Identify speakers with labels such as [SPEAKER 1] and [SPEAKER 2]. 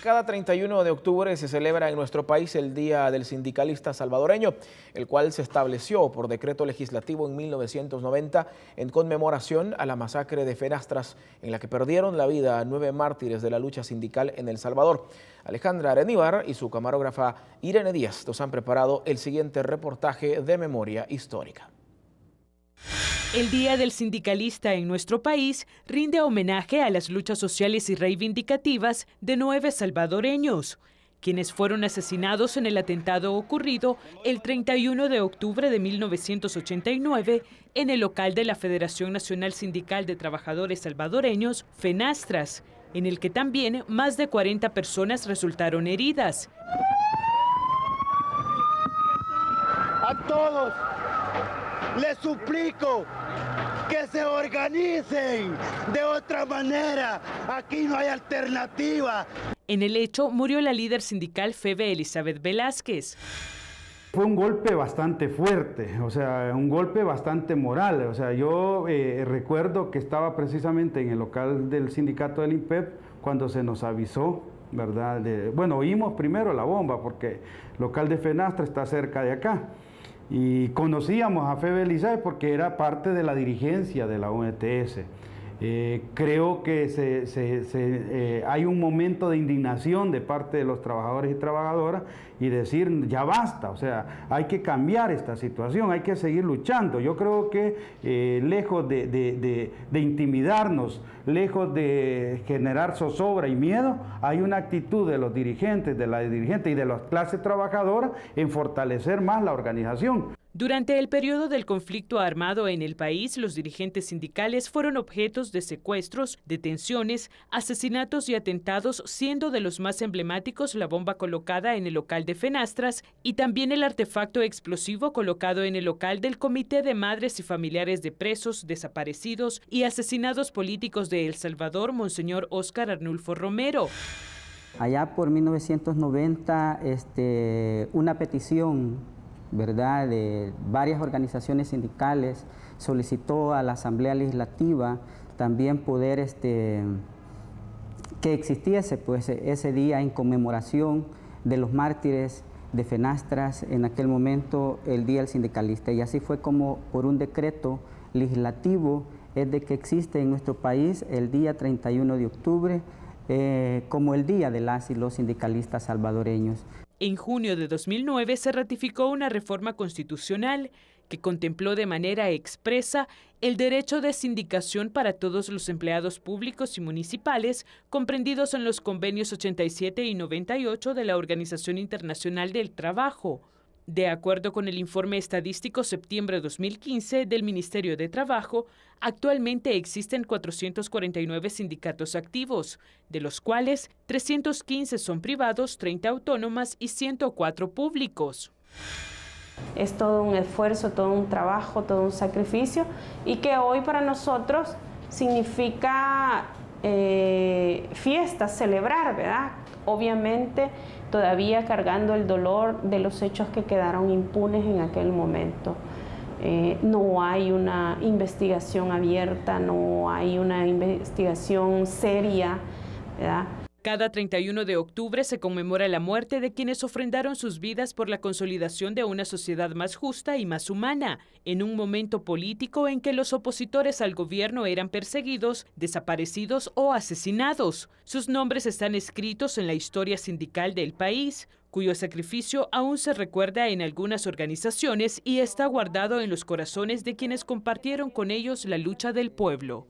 [SPEAKER 1] Cada 31 de octubre se celebra en nuestro país el Día del Sindicalista Salvadoreño, el cual se estableció por decreto legislativo en 1990 en conmemoración a la masacre de Fenastras, en la que perdieron la vida nueve mártires de la lucha sindical en El Salvador. Alejandra Areníbar y su camarógrafa Irene Díaz nos han preparado el siguiente reportaje de Memoria Histórica.
[SPEAKER 2] El Día del Sindicalista en nuestro país rinde homenaje a las luchas sociales y reivindicativas de nueve salvadoreños, quienes fueron asesinados en el atentado ocurrido el 31 de octubre de 1989 en el local de la Federación Nacional Sindical de Trabajadores Salvadoreños, FENASTRAS, en el que también más de 40 personas resultaron heridas.
[SPEAKER 1] A todos les suplico que se organicen de otra manera. Aquí no hay alternativa. En
[SPEAKER 2] el hecho murió la líder sindical Febe Elizabeth Velázquez.
[SPEAKER 1] Fue un golpe bastante fuerte, o sea, un golpe bastante moral. O sea, yo eh, recuerdo que estaba precisamente en el local del sindicato del INPEP e cuando se nos avisó, ¿verdad? bueno, oímos primero la bomba porque el local de FENASTRA está cerca de acá. Y conocíamos a Febe Elizabeth porque era parte de la dirigencia de la UNTS. Eh, creo que eh, hay un momento de indignación de parte de los trabajadores y trabajadoras y decir, ya basta, o sea, hay que cambiar esta situación, hay que seguir luchando. Yo creo que eh, lejos de, de, intimidarnos, lejos de generar zozobra y miedo, hay una actitud de los dirigentes, de la dirigente y de las clases trabajadoras en fortalecer más la organización.
[SPEAKER 2] Durante el periodo del conflicto armado en el país, los dirigentes sindicales fueron objetos de secuestros, detenciones, asesinatos y atentados, siendo de los más emblemáticos la bomba colocada en el local de Fenastras y también el artefacto explosivo colocado en el local del Comité de Madres y Familiares de Presos, Desaparecidos y Asesinados Políticos de El Salvador, Monseñor Óscar Arnulfo Romero.
[SPEAKER 3] Allá por 1990, este, una petición de varias organizaciones sindicales, solicitó a la Asamblea Legislativa también poder este, que existiese pues, ese día en conmemoración de los mártires de Fenastras, en aquel momento el Día del Sindicalista. Y así fue como por un decreto legislativo es de que existe en nuestro país el día 31 de octubre eh, como el Día de las y los sindicalistas salvadoreños.
[SPEAKER 2] En junio de 2009 se ratificó una reforma constitucional que contempló de manera expresa el derecho de sindicación para todos los empleados públicos y municipales comprendidos en los convenios 87 y 98 de la Organización Internacional del Trabajo. De acuerdo con el informe estadístico septiembre 2015 del Ministerio de Trabajo, actualmente existen 449 sindicatos activos, de los cuales 315 son privados, 30 autónomas y 104 públicos.
[SPEAKER 4] Es todo un esfuerzo, todo un trabajo, todo un sacrificio y que hoy para nosotros significa eh, fiesta fiestas, celebrar, ¿verdad? Obviamente todavía cargando el dolor de los hechos que quedaron impunes en aquel momento. Eh, no hay una investigación abierta, no hay una investigación seria, ¿verdad?
[SPEAKER 2] Cada 31 de octubre se conmemora la muerte de quienes ofrendaron sus vidas por la consolidación de una sociedad más justa y más humana, en un momento político en que los opositores al gobierno eran perseguidos, desaparecidos o asesinados. Sus nombres están escritos en la historia sindical del país, cuyo sacrificio aún se recuerda en algunas organizaciones y está guardado en los corazones de quienes compartieron con ellos la lucha del pueblo.